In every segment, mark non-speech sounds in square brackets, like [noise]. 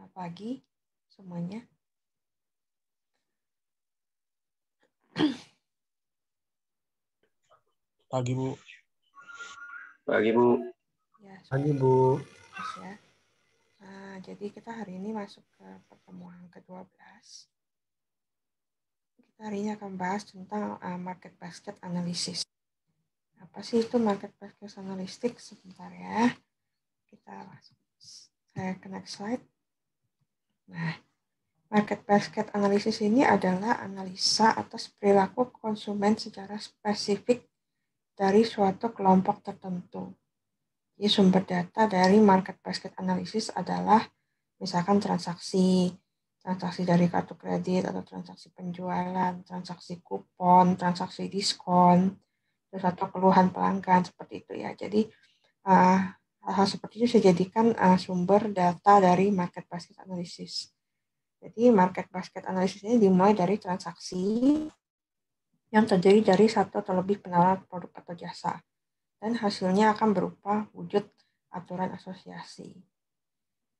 Selamat pagi semuanya. Pagi Bu. Pagi Bu. Ya, pagi Bu. Ya. Nah, jadi kita hari ini masuk ke pertemuan ke-12. Kita hari ini akan bahas tentang uh, market basket analisis. Apa sih itu market basket analisis? Sebentar ya. Kita masuk. Saya connect slide. Nah, market basket analisis ini adalah analisa atas perilaku konsumen secara spesifik dari suatu kelompok tertentu. Jadi sumber data dari market basket analisis adalah misalkan transaksi, transaksi dari kartu kredit atau transaksi penjualan, transaksi kupon, transaksi diskon, terus atau keluhan pelanggan seperti itu ya. Jadi uh, Hal-hal eh, seperti itu saya jadikan uh, sumber data dari market basket analysis. Jadi market basket analysis ini dimulai dari transaksi yang terjadi dari satu atau lebih penawaran produk atau jasa. Dan hasilnya akan berupa wujud aturan asosiasi.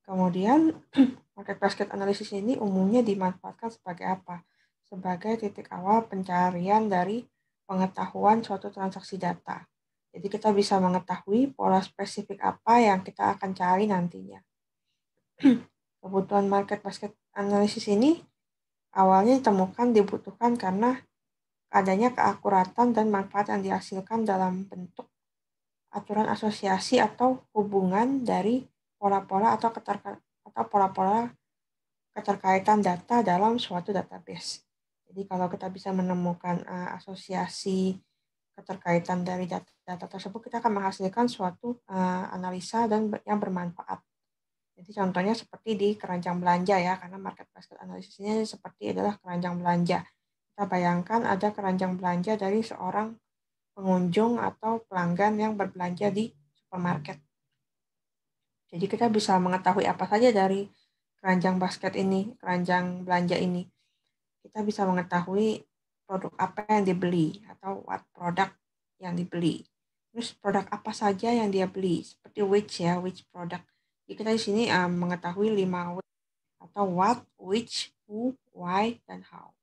Kemudian [clears throat] market basket analysis ini umumnya dimanfaatkan sebagai apa? Sebagai titik awal pencarian dari pengetahuan suatu transaksi data. Jadi kita bisa mengetahui pola spesifik apa yang kita akan cari nantinya. [clears throat] Kebutuhan market basket analisis ini awalnya ditemukan dibutuhkan karena adanya keakuratan dan manfaat yang dihasilkan dalam bentuk aturan asosiasi atau hubungan dari pola-pola atau atau pola-pola keterkaitan data dalam suatu database. Jadi kalau kita bisa menemukan uh, asosiasi keterkaitan dari data-data tersebut kita akan menghasilkan suatu uh, analisa dan yang bermanfaat. Jadi contohnya seperti di keranjang belanja ya, karena market basket analisisnya seperti adalah keranjang belanja. Kita bayangkan ada keranjang belanja dari seorang pengunjung atau pelanggan yang berbelanja di supermarket. Jadi kita bisa mengetahui apa saja dari keranjang basket ini, keranjang belanja ini. Kita bisa mengetahui produk apa yang dibeli atau what product yang dibeli. Terus produk apa saja yang dia beli, seperti which ya, which product. Jadi kita di sini um, mengetahui lima which, atau what, which, who, why, dan how.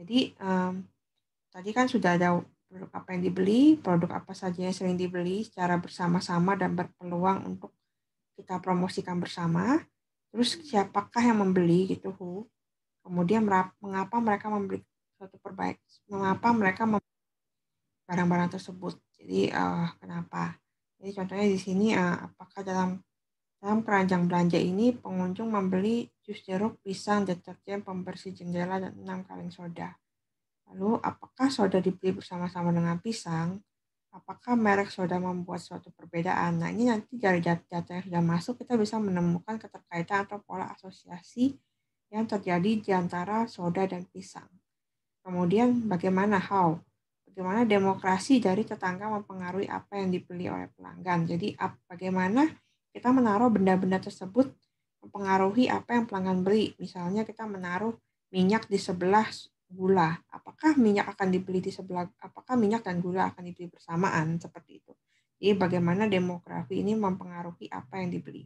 Jadi um, tadi kan sudah ada produk apa yang dibeli, produk apa saja yang sering dibeli secara bersama-sama dan berpeluang untuk kita promosikan bersama. Terus siapakah yang membeli gitu, who. Kemudian mengapa mereka membeli suatu perbaik mengapa mereka barang-barang tersebut jadi uh, kenapa jadi contohnya di sini uh, apakah dalam dalam keranjang belanja ini pengunjung membeli jus jeruk pisang deterjen pembersih jendela dan enam kaleng soda lalu apakah soda dibeli bersama-sama dengan pisang apakah merek soda membuat suatu perbedaan. Nah, ini nanti dari data yang sudah masuk, kita bisa menemukan keterkaitan atau pola asosiasi yang terjadi di antara soda dan pisang. Kemudian bagaimana how? Bagaimana demokrasi dari tetangga mempengaruhi apa yang dibeli oleh pelanggan? Jadi bagaimana kita menaruh benda-benda tersebut mempengaruhi apa yang pelanggan beli? Misalnya kita menaruh minyak di sebelah gula. Apakah minyak akan dibeli di sebelah apakah minyak dan gula akan dibeli bersamaan seperti itu. Jadi bagaimana demografi ini mempengaruhi apa yang dibeli.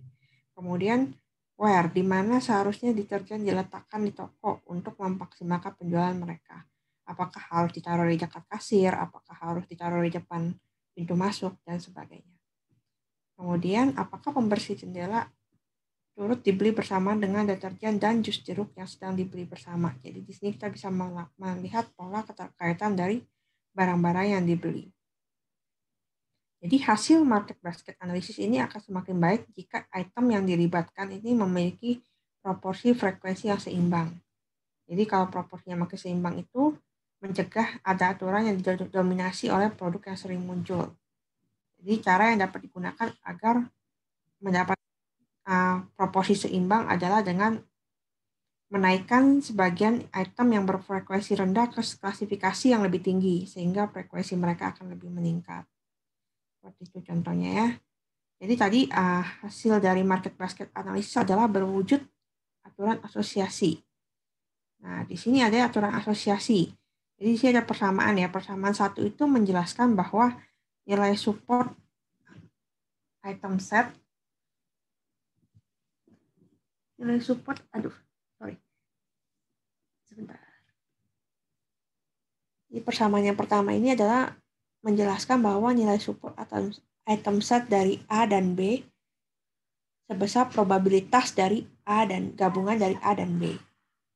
Kemudian where di mana seharusnya deterjen diletakkan di toko untuk memaksimalkan penjualan mereka. Apakah harus ditaruh di dekat kasir, apakah harus ditaruh di depan pintu masuk dan sebagainya. Kemudian apakah pembersih jendela turut dibeli bersama dengan deterjen dan jus jeruk yang sedang dibeli bersama. Jadi di sini kita bisa melihat pola keterkaitan dari barang-barang yang dibeli. Jadi hasil market basket analisis ini akan semakin baik jika item yang dilibatkan ini memiliki proporsi frekuensi yang seimbang. Jadi kalau proporsinya makin seimbang itu mencegah ada aturan yang didominasi oleh produk yang sering muncul. Jadi cara yang dapat digunakan agar mendapat uh, proporsi seimbang adalah dengan menaikkan sebagian item yang berfrekuensi rendah ke klasifikasi yang lebih tinggi sehingga frekuensi mereka akan lebih meningkat. Seperti itu contohnya ya. Jadi tadi uh, hasil dari market basket analisis adalah berwujud aturan asosiasi. Nah, di sini ada aturan asosiasi. Jadi di sini ada persamaan ya. Persamaan satu itu menjelaskan bahwa nilai support item set nilai support aduh sorry sebentar. Ini persamaan yang pertama ini adalah menjelaskan bahwa nilai support atau item set dari A dan B sebesar probabilitas dari A dan gabungan dari A dan B.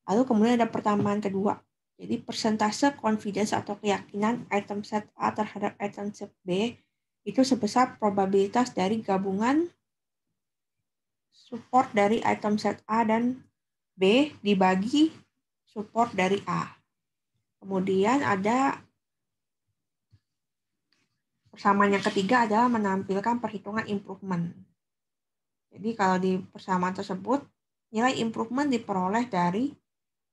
Lalu kemudian ada pertambahan kedua, jadi persentase confidence atau keyakinan item set A terhadap item set B itu sebesar probabilitas dari gabungan support dari item set A dan B dibagi support dari A. Kemudian ada Persamaan yang ketiga adalah menampilkan perhitungan improvement. Jadi kalau di persamaan tersebut, nilai improvement diperoleh dari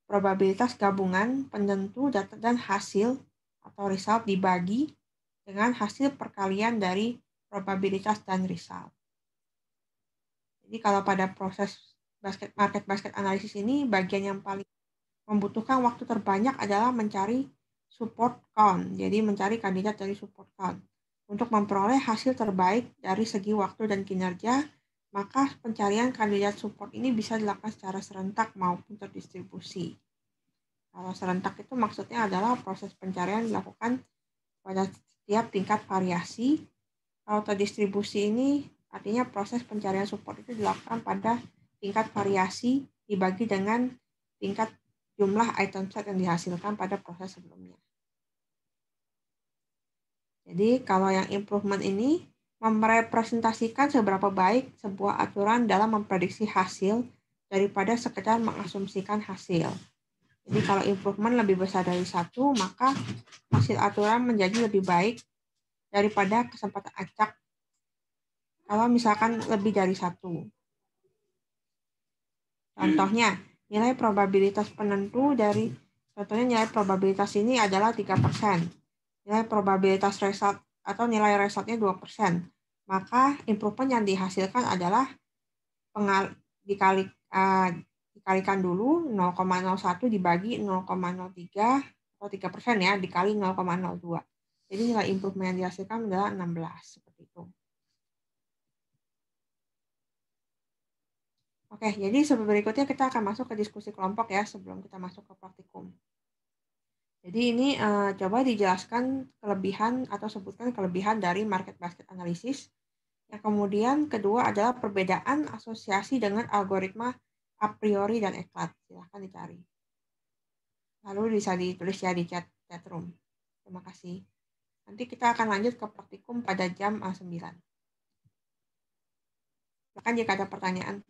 probabilitas gabungan penentu data dan hasil atau result dibagi dengan hasil perkalian dari probabilitas dan result. Jadi kalau pada proses basket market basket analisis ini bagian yang paling membutuhkan waktu terbanyak adalah mencari support count. Jadi mencari kandidat dari support count. Untuk memperoleh hasil terbaik dari segi waktu dan kinerja, maka pencarian kandidat support ini bisa dilakukan secara serentak maupun terdistribusi. Kalau serentak itu maksudnya adalah proses pencarian dilakukan pada setiap tingkat variasi. Kalau terdistribusi ini artinya proses pencarian support itu dilakukan pada tingkat variasi dibagi dengan tingkat jumlah item set yang dihasilkan pada proses sebelumnya. Jadi kalau yang improvement ini merepresentasikan seberapa baik sebuah aturan dalam memprediksi hasil daripada sekedar mengasumsikan hasil. Jadi kalau improvement lebih besar dari satu, maka hasil aturan menjadi lebih baik daripada kesempatan acak kalau misalkan lebih dari satu. Contohnya, nilai probabilitas penentu dari contohnya nilai probabilitas ini adalah 3%. Nilai ya, probabilitas result atau nilai resultnya 2%. Maka improvement yang dihasilkan adalah pengal dikali uh, dikalikan dulu 0,01 dibagi 0,03 atau 3% ya dikali 0,02. Jadi nilai improvement yang dihasilkan adalah 16 seperti itu. Oke, jadi sebelum berikutnya kita akan masuk ke diskusi kelompok ya sebelum kita masuk ke praktikum. Jadi ini uh, coba dijelaskan kelebihan atau sebutkan kelebihan dari market basket analisis. Yang kemudian kedua adalah perbedaan asosiasi dengan algoritma a priori dan eklat. Silahkan dicari. Lalu bisa ditulis ya di chat, chat room. Terima kasih. Nanti kita akan lanjut ke praktikum pada jam 9. Eh, Bahkan jika ada pertanyaan.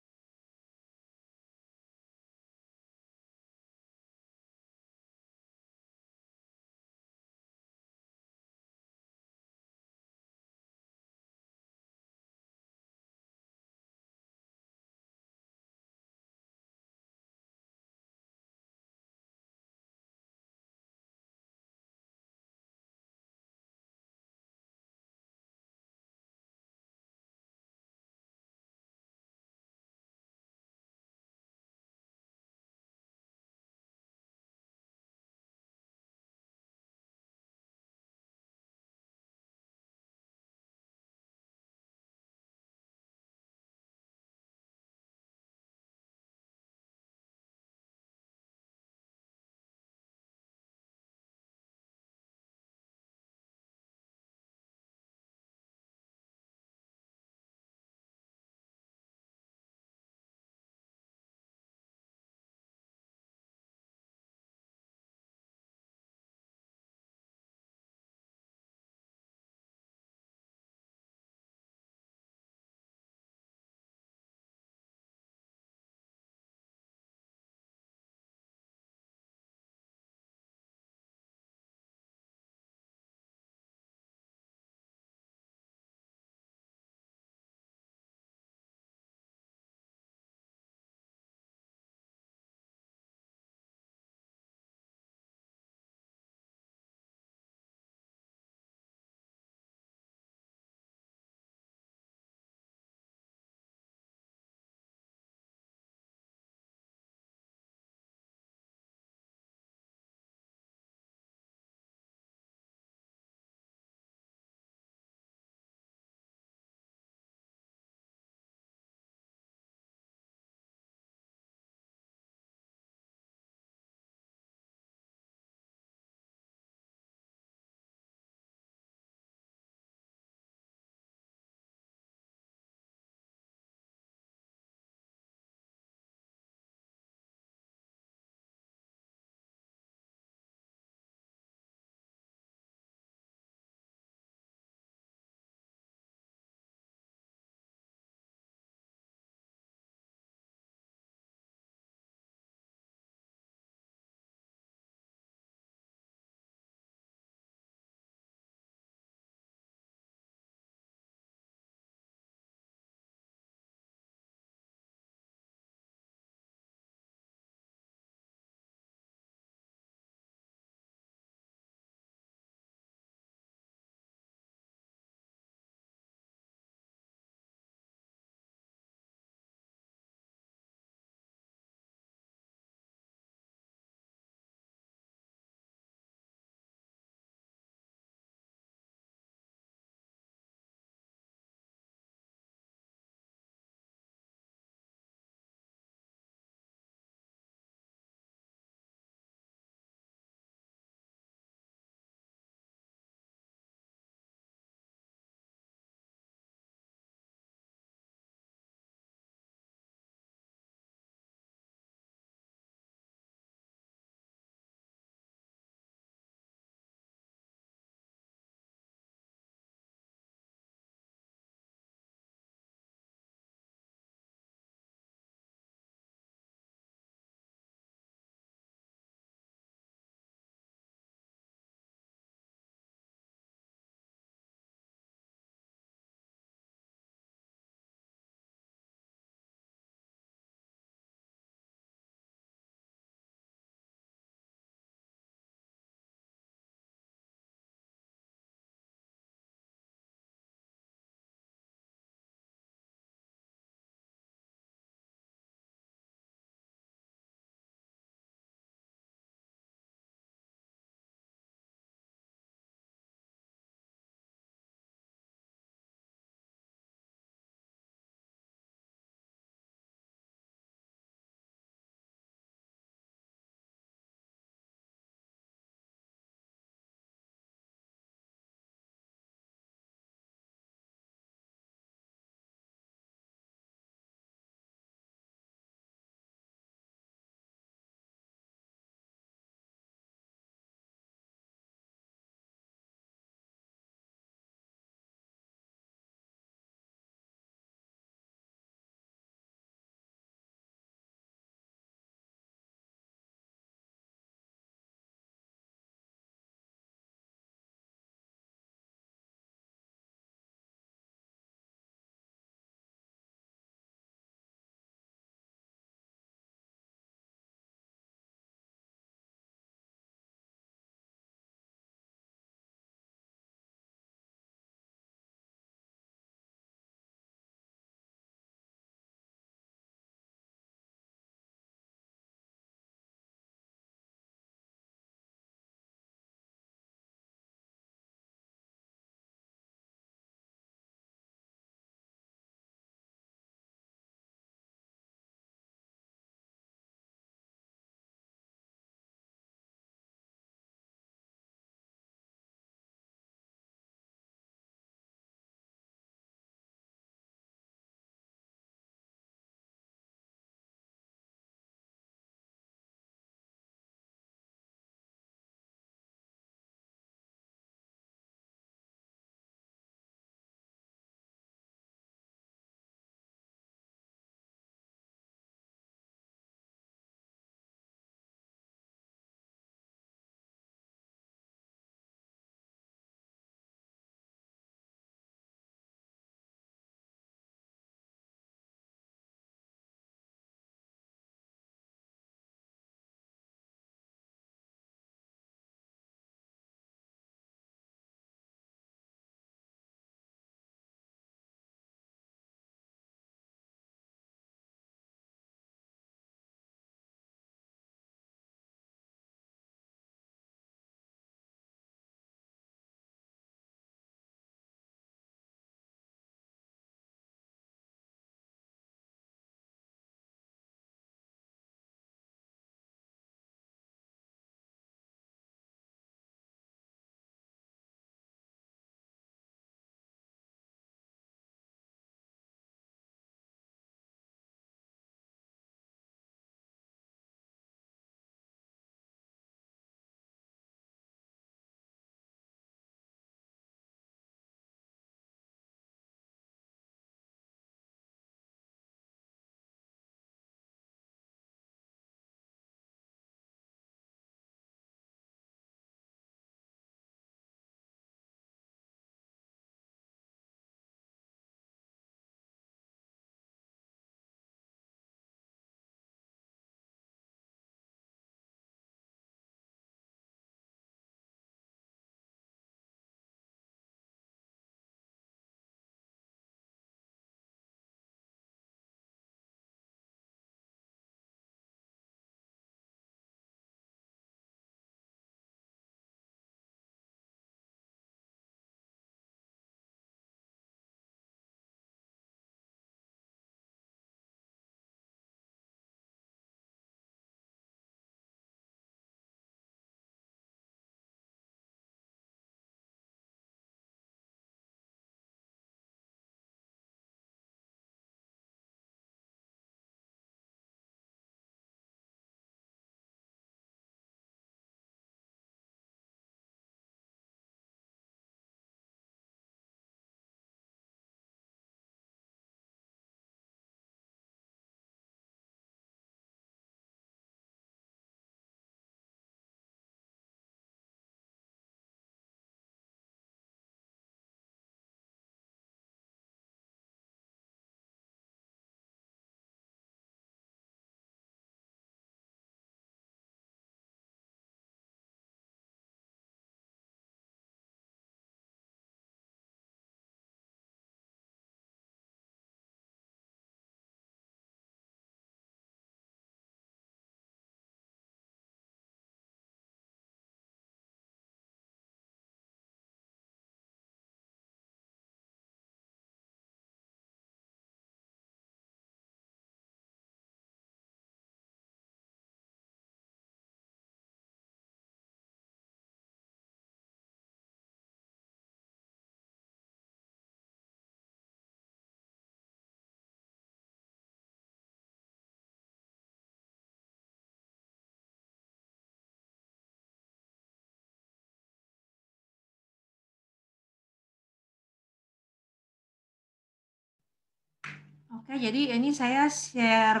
Oke, jadi ini saya share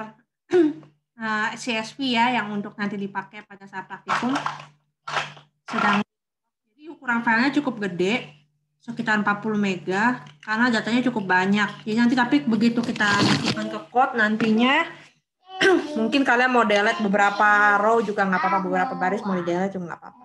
uh, [clears throat] ya yang untuk nanti dipakai pada saat praktikum. Sedang jadi ukuran filenya cukup gede, sekitar 40 mega karena datanya cukup banyak. Jadi nanti tapi begitu kita masukkan ke code nantinya [clears throat] mungkin kalian mau delete beberapa row juga nggak apa-apa, beberapa baris mau delete juga nggak apa-apa.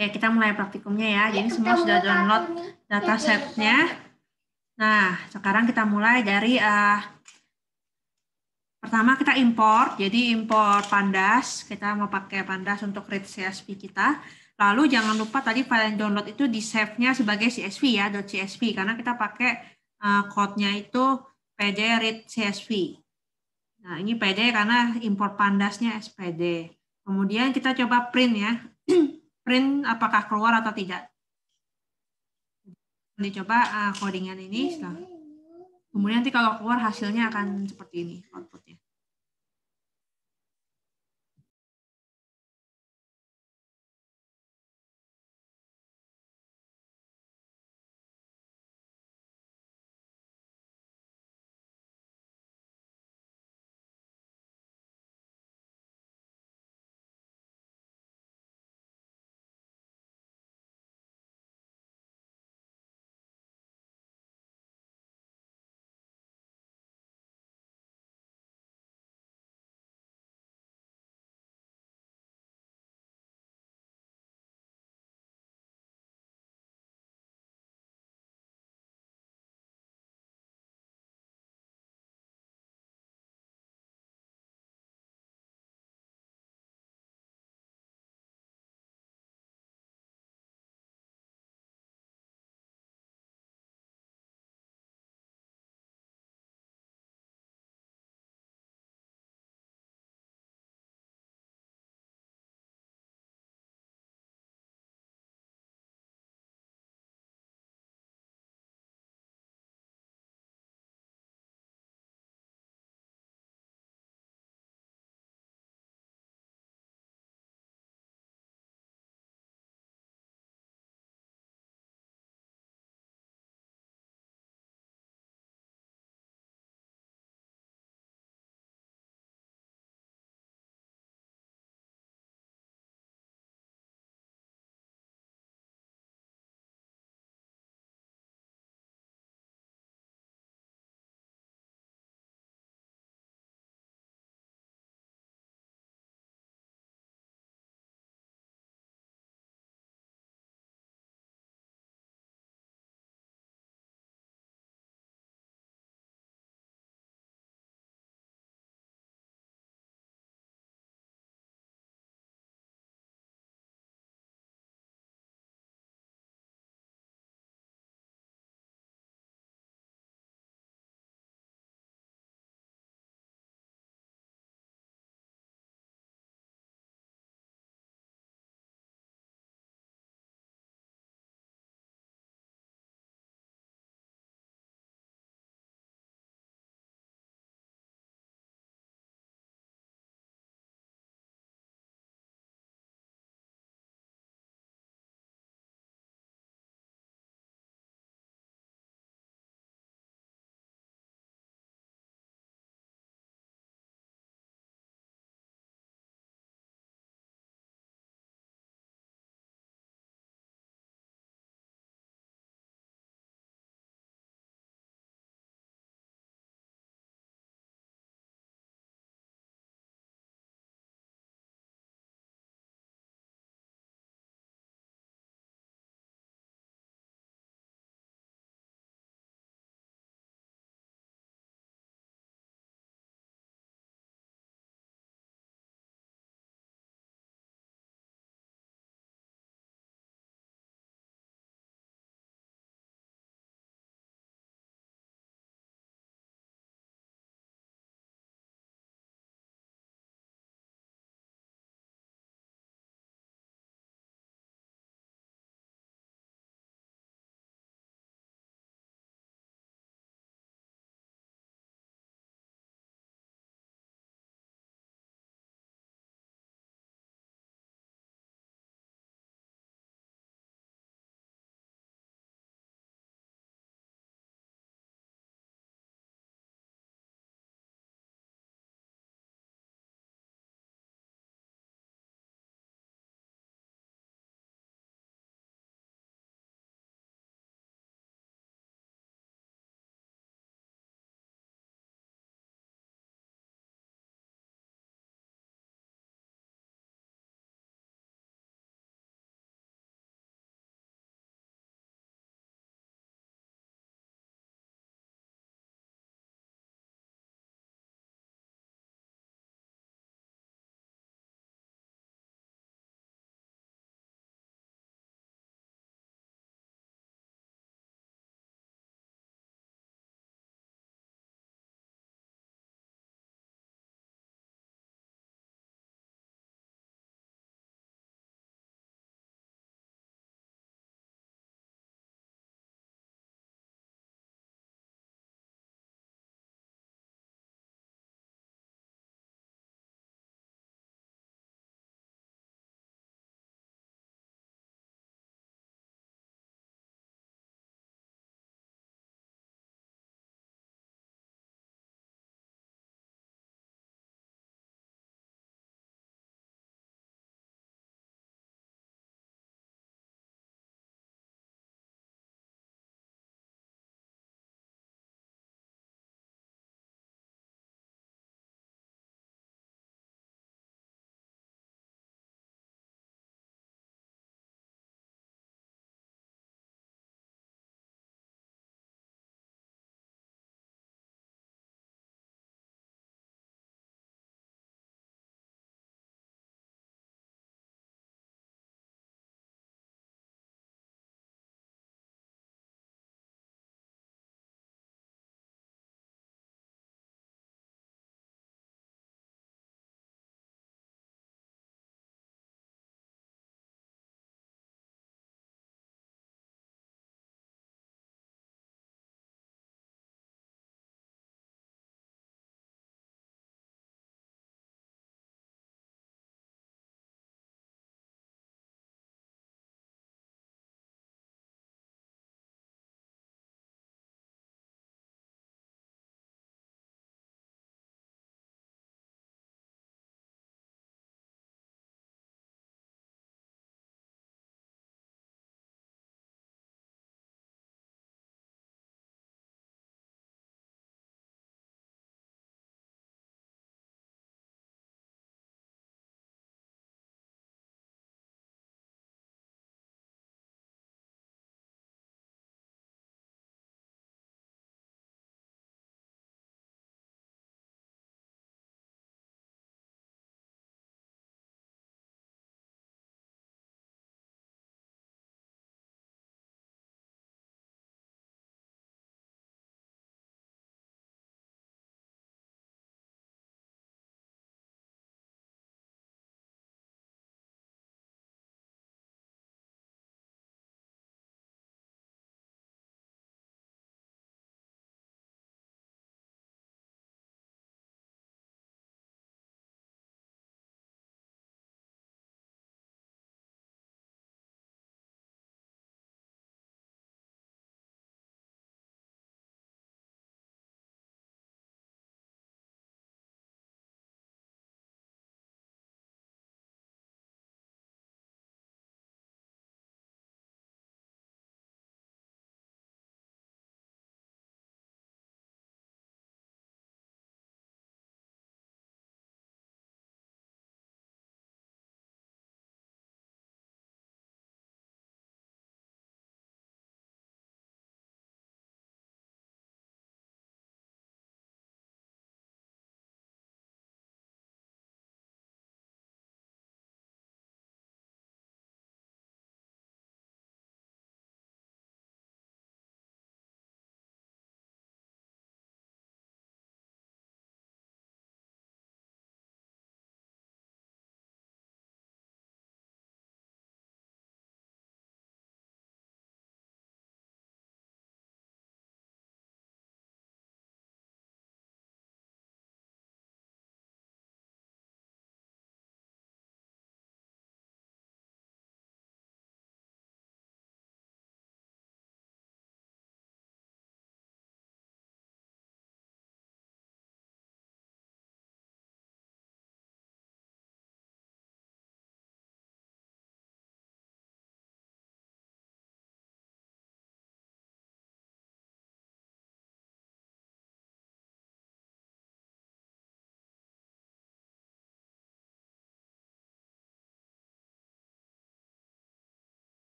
Oke, ya, kita mulai praktikumnya ya. Jadi ya, semua sudah download data iya, setnya iya, Nah, sekarang kita mulai dari uh, pertama kita import. Jadi import pandas. Kita mau pakai pandas untuk read CSV kita. Lalu jangan lupa tadi file yang download itu di save-nya sebagai CSV ya, .csv. Karena kita pakai uh, code-nya itu pd read CSV. Nah, ini pd karena import pandasnya SPD. Kemudian kita coba print ya. [clears throat] print apakah keluar atau tidak. Dicoba uh, eh, codingan ini. Setelah. Kemudian nanti kalau keluar hasilnya akan seperti ini outputnya.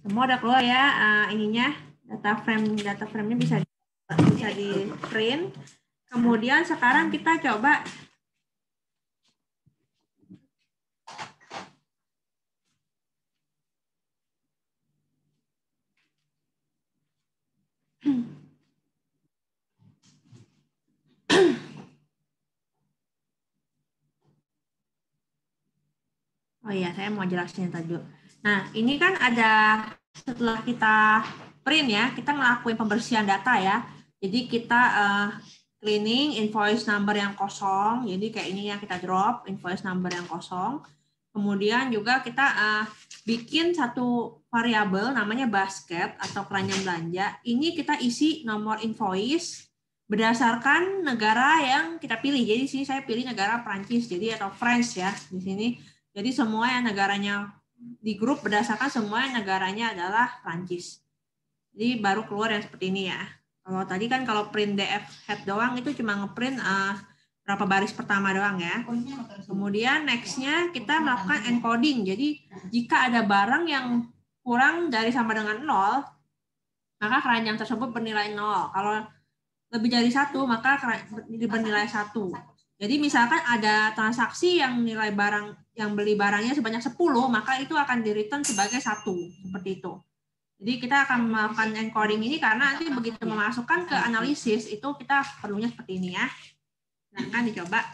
semua udah keluar ya uh, ininya data frame data framenya bisa di, bisa di print. Kemudian sekarang kita coba Oh iya, saya mau jelasin tadi. Nah, ini kan ada setelah kita print ya, kita ngelakuin pembersihan data ya. Jadi kita uh, cleaning invoice number yang kosong, jadi kayak ini yang kita drop invoice number yang kosong. Kemudian juga kita uh, bikin satu variabel namanya basket atau keranjang belanja. Ini kita isi nomor invoice berdasarkan negara yang kita pilih. Jadi di sini saya pilih negara Prancis, jadi atau France ya di sini. Jadi semua yang negaranya di grup berdasarkan semua negaranya adalah Prancis. Jadi baru keluar yang seperti ini ya. Kalau tadi kan kalau print DF head doang itu cuma ngeprint uh, berapa baris pertama doang ya. Kemudian nextnya kita melakukan encoding. Jadi jika ada barang yang kurang dari sama dengan nol, maka keranjang tersebut bernilai nol. Kalau lebih dari satu maka bernilai satu. Jadi misalkan ada transaksi yang nilai barang yang beli barangnya sebanyak 10, maka itu akan di return sebagai satu seperti itu. Jadi kita akan melakukan encoding ini karena nanti begitu memasukkan ke analisis itu kita perlunya seperti ini ya. Nah, kan dicoba.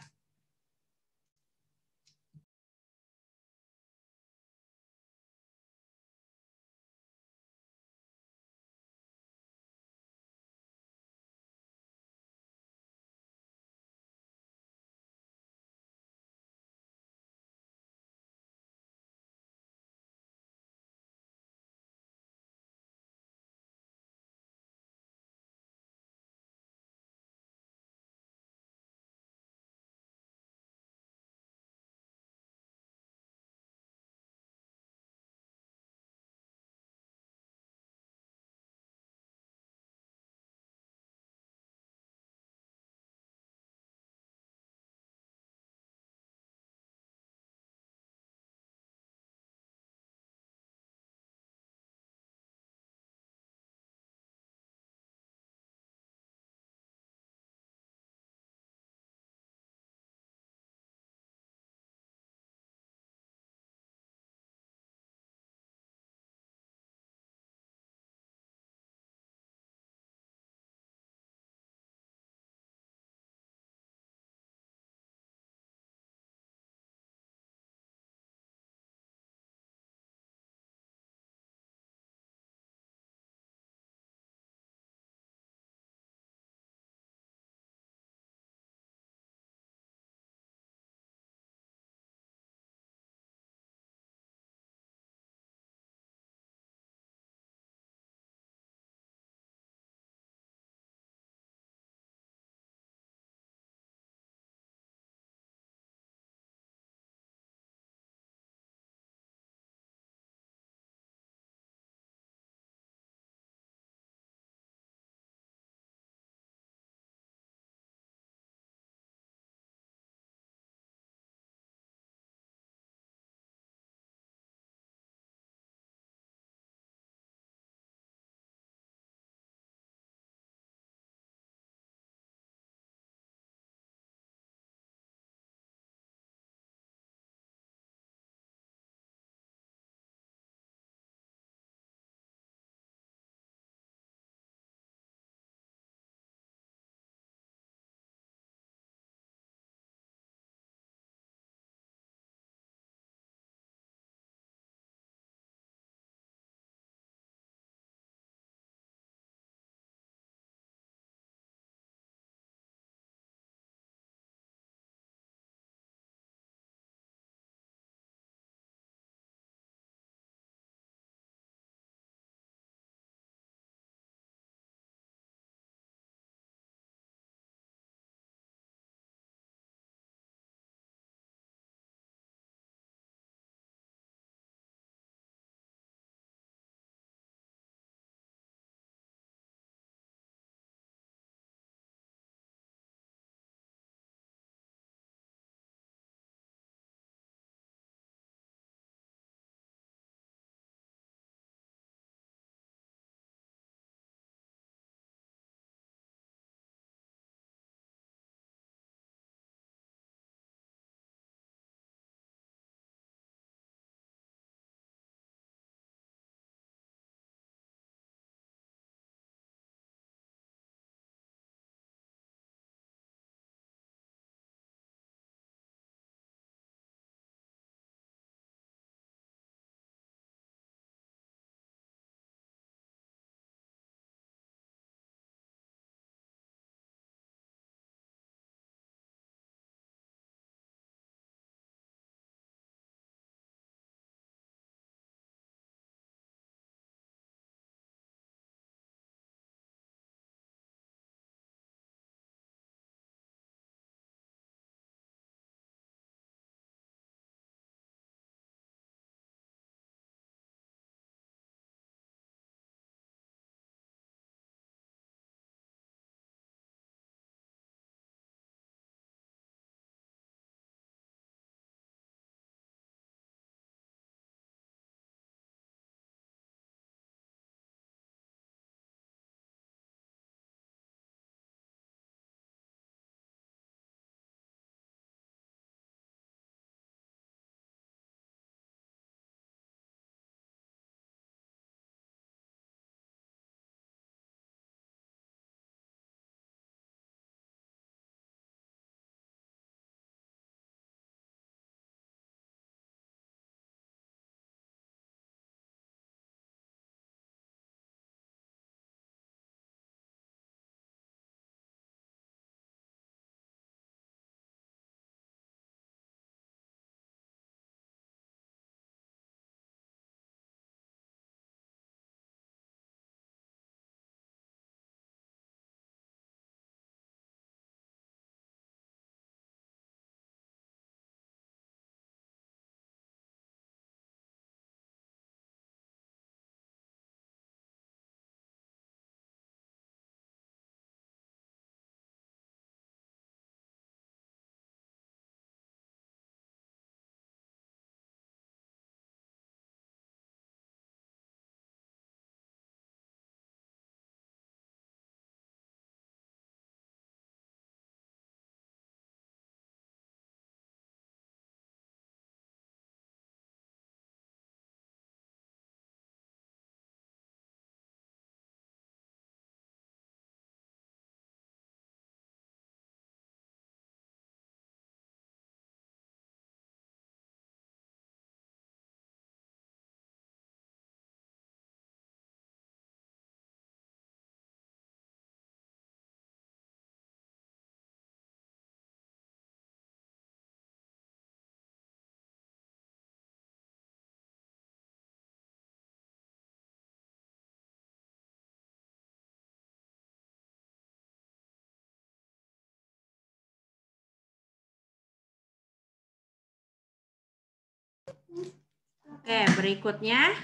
Oke, berikutnya.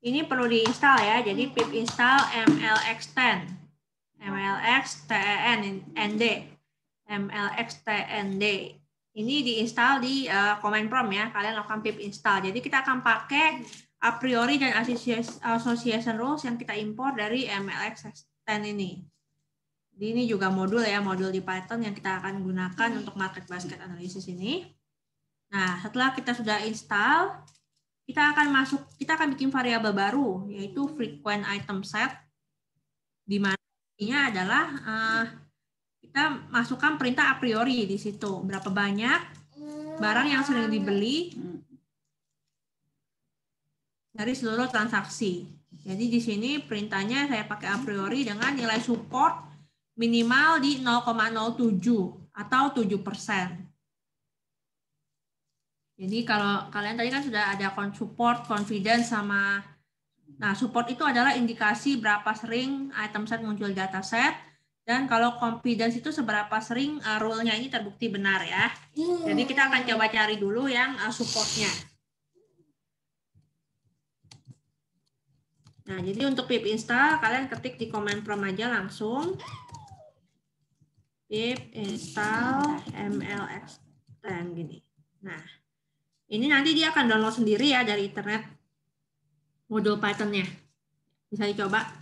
Ini perlu diinstal ya. Jadi pip install mlx10. mlx-ten-nd. ten Ini diinstal di uh, command prompt ya. Kalian lakukan pip install. Jadi kita akan pakai a priori dan association rules yang kita import dari mlx10 ini. Jadi ini juga modul ya, modul di Python yang kita akan gunakan untuk market basket analysis ini. Nah, setelah kita sudah install, kita akan masuk, kita akan bikin variabel baru, yaitu frequent item set, di mana artinya adalah uh, kita masukkan perintah a priori di situ. Berapa banyak barang yang sering dibeli dari seluruh transaksi. Jadi di sini perintahnya saya pakai a priori dengan nilai support minimal di 0,07 atau 7 persen. Jadi kalau kalian tadi kan sudah ada support, confidence sama nah support itu adalah indikasi berapa sering item set muncul data set dan kalau confidence itu seberapa sering eh, rule-nya ini terbukti benar ya. Jadi kita akan coba cari dulu yang uh, supportnya. Nah, jadi untuk pip install kalian ketik di command prompt aja langsung pip install mlx dan gini. Nah, ini nanti dia akan download sendiri ya dari internet modul Python-nya. Bisa dicoba.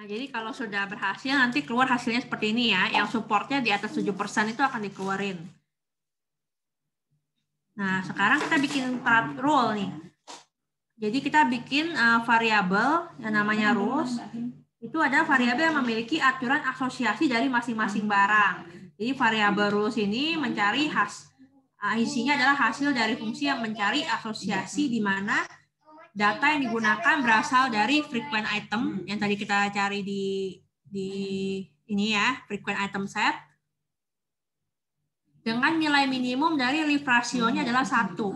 Nah, jadi kalau sudah berhasil nanti keluar hasilnya seperti ini ya. Yang supportnya di atas 7% itu akan dikeluarin. Nah, sekarang kita bikin rule nih. Jadi kita bikin uh, variabel yang namanya rules. Itu ada variabel yang memiliki aturan asosiasi dari masing-masing barang. Jadi variabel rules ini mencari has uh, isinya adalah hasil dari fungsi yang mencari asosiasi di mana data yang digunakan berasal dari frequent item hmm. yang tadi kita cari di di ini ya, frequent item set. Dengan nilai minimum dari lift ratio adalah satu.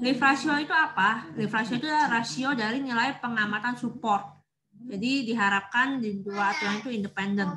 Lift ratio itu apa? Lift ratio itu adalah rasio dari nilai pengamatan support. Jadi diharapkan di dua aturan itu independen.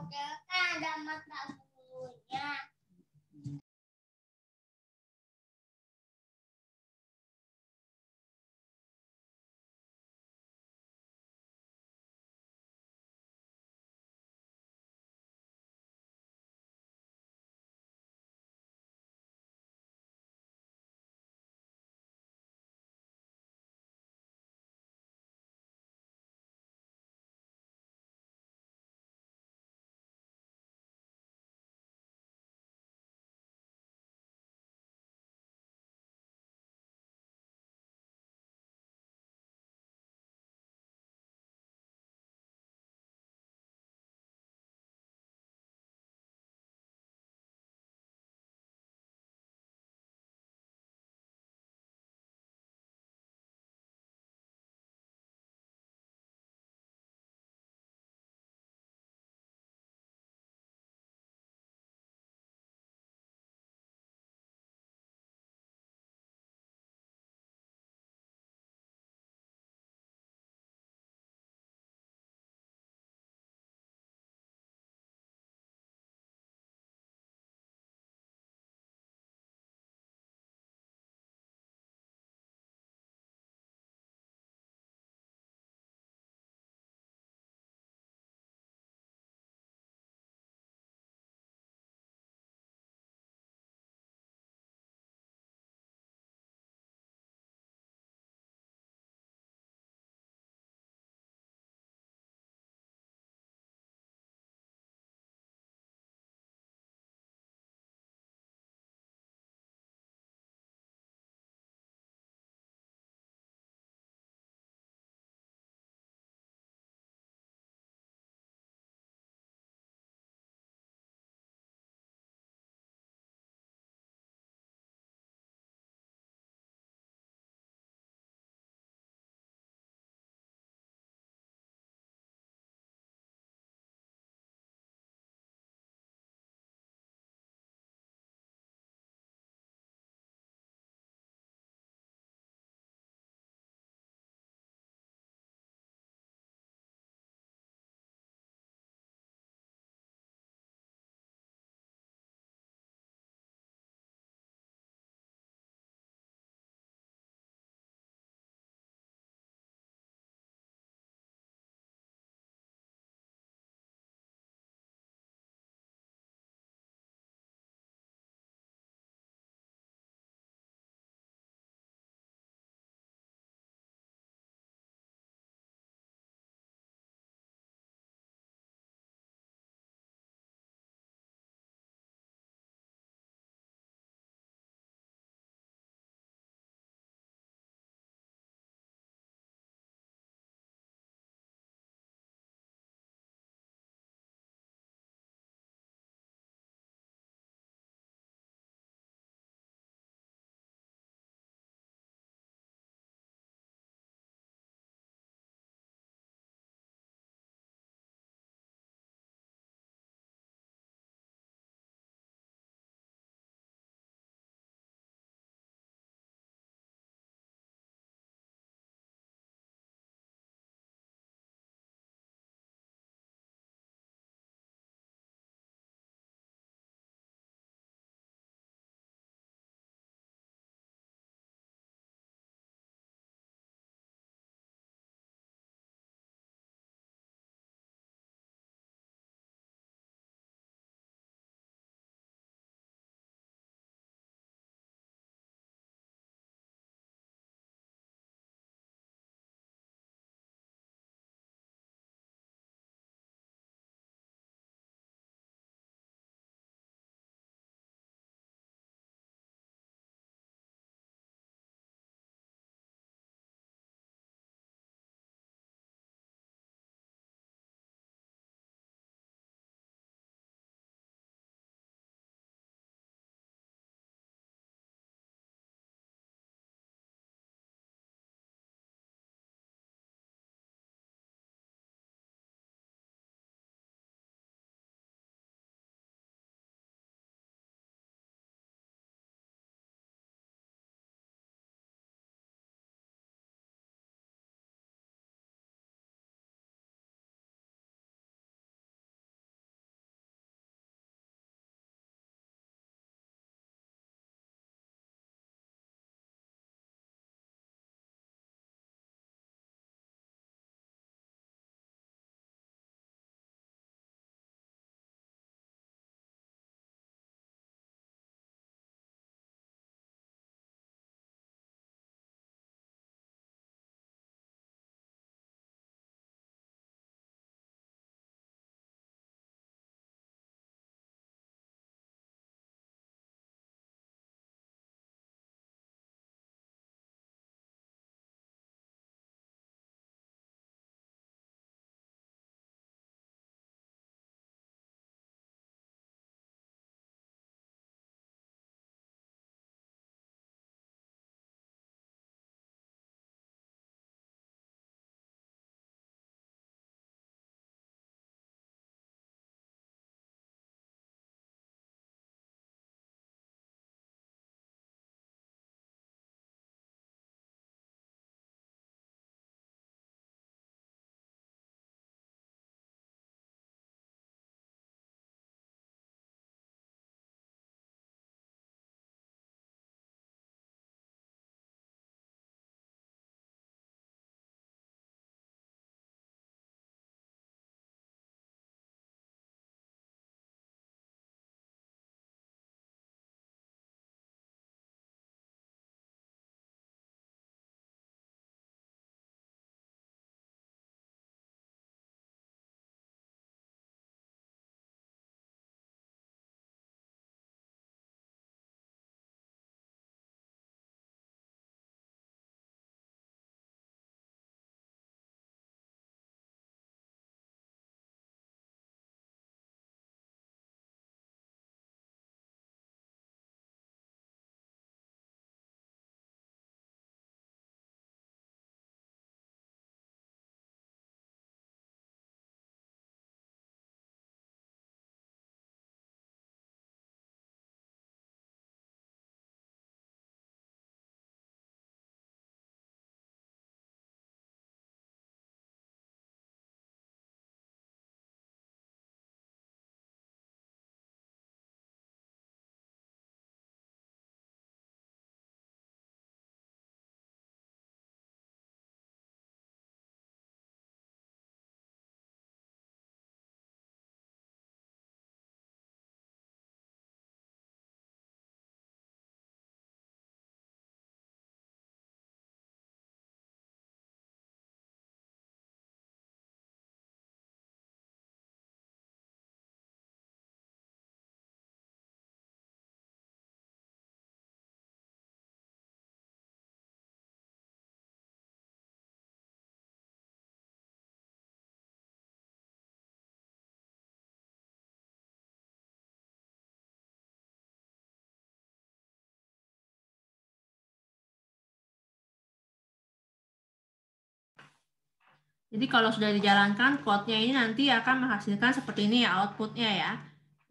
Jadi kalau sudah dijalankan, code-nya ini nanti akan menghasilkan seperti ini ya outputnya ya.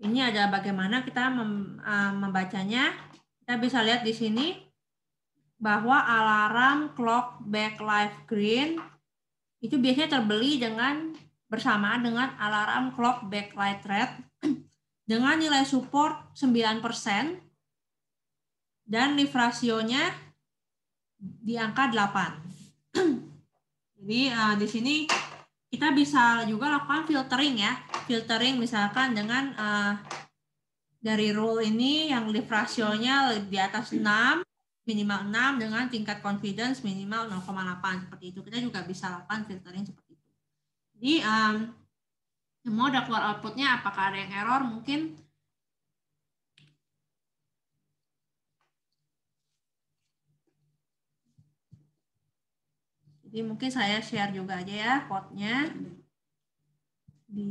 Ini adalah bagaimana kita mem, uh, membacanya. Kita bisa lihat di sini bahwa alarm clock backlight green itu biasanya terbeli dengan bersamaan dengan alarm clock backlight red [clears throat] dengan nilai support 9% dan lift rasionya di angka 8. [clears throat] Jadi uh, di sini kita bisa juga lakukan filtering ya. Filtering misalkan dengan uh, dari rule ini yang lift rasionya di atas 6, minimal 6 dengan tingkat confidence minimal 0,8 seperti itu. Kita juga bisa lakukan filtering seperti itu. Jadi um, semua udah keluar outputnya apakah ada yang error mungkin Jadi mungkin saya share juga aja ya code-nya di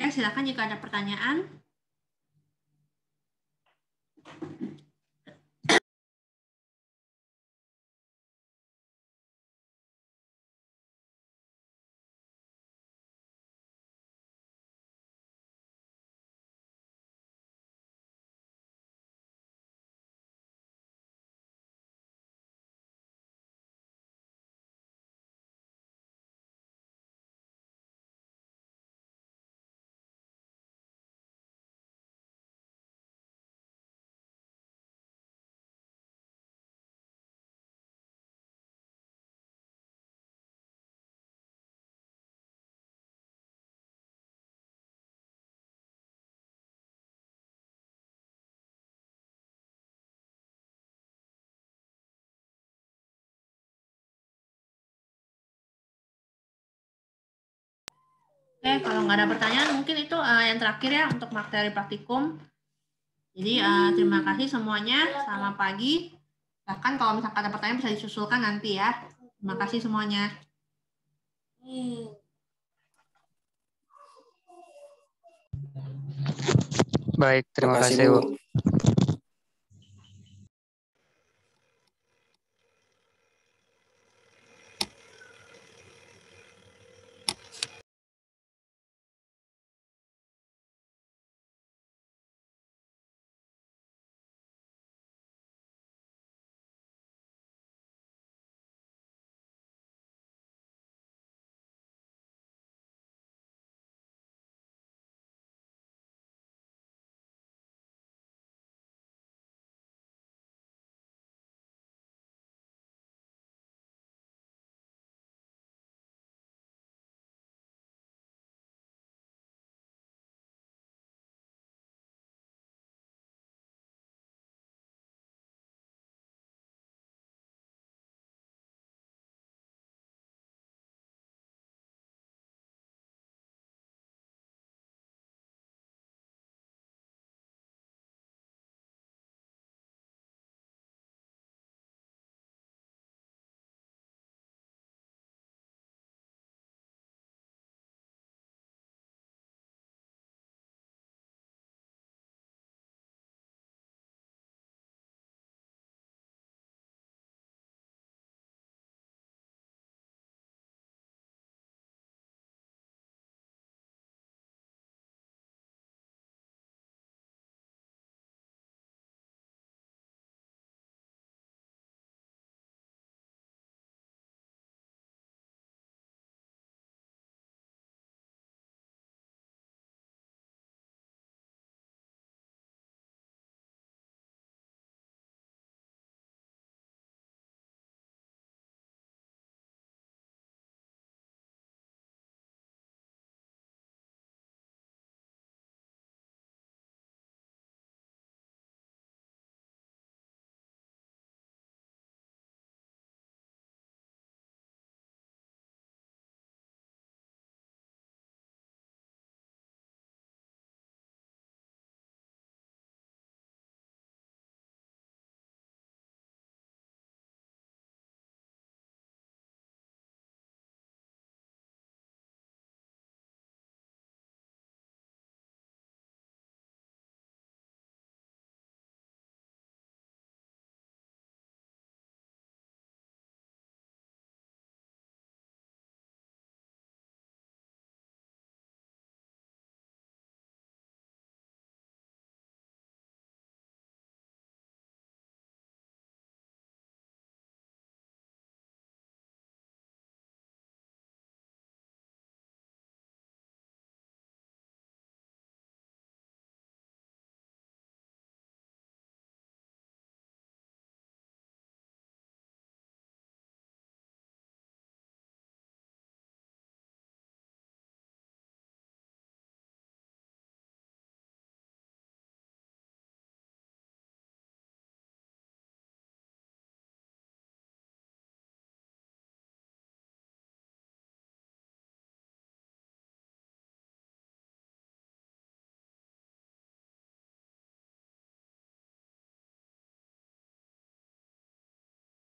Ya, silakan jika ada pertanyaan. Oke, kalau nggak ada pertanyaan, mungkin itu uh, yang terakhir ya untuk materi praktikum. Jadi uh, terima kasih semuanya, selamat pagi. Bahkan kalau misalkan ada pertanyaan bisa disusulkan nanti ya. Terima kasih semuanya. Baik, terima, terima kasih Bu.